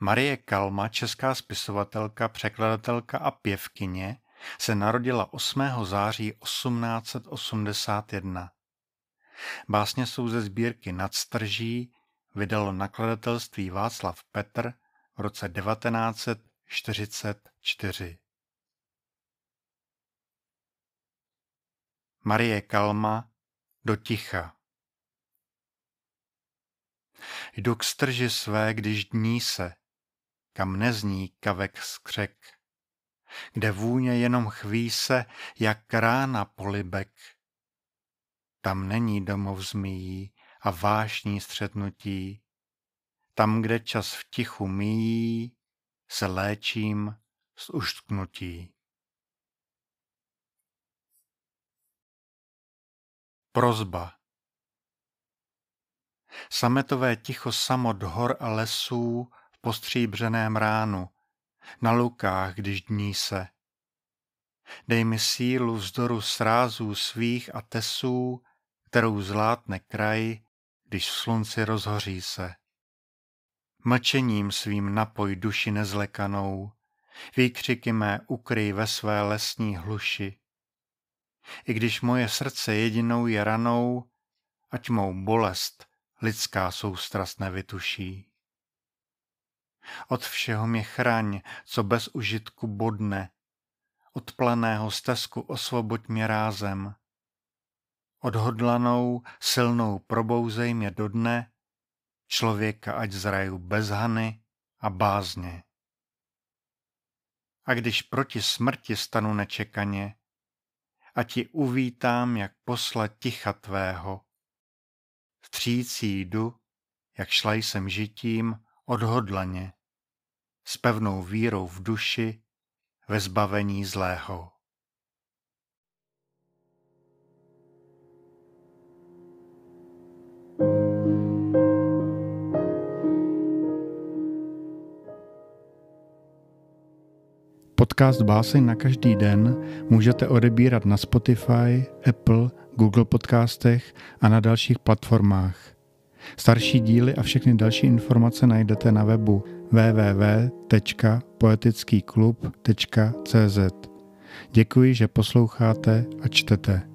Marie Kalma, česká spisovatelka, překladatelka a pěvkyně, se narodila 8. září 1881. Básně jsou ze sbírky Nadstrží, vydalo nakladatelství Václav Petr v roce 1944. Marie Kalma do ticha. Jdu k strži své, když dní se, kam nezní kavek skřek, kde vůně jenom chvíse, jak rána polibek. Tam není domov zmíjí a vášní střetnutí, tam, kde čas v tichu míjí, se léčím z uštknutí. Prozba Sametové ticho samot hor a lesů postříbřeném ránu, na lukách, když dní se. Dej mi sílu vzdoru srázů svých a tesů, kterou zlátne kraj, když v slunci rozhoří se. Mlčením svým napoj duši nezlekanou, výkřiky mé ukryj ve své lesní hluši. I když moje srdce jedinou je ranou, ať mou bolest lidská soustrast nevytuší. Od všeho mě chraň, co bez užitku bodne. Od planého stezku osvoboď mě rázem. Odhodlanou, silnou probouzej mě do dne, člověka ať zraju bez hany a bázně. A když proti smrti stanu nečekaně, a ti uvítám jak posla ticha tvého. Vstřící jdu, jak šla jsem žitím odhodlaně, s pevnou vírou v duši, ve zbavení zlého. Podcast Báseň na každý den můžete odebírat na Spotify, Apple, Google Podcastech a na dalších platformách. Starší díly a všechny další informace najdete na webu www.poetickyklub.cz. Děkuji, že posloucháte a čtete.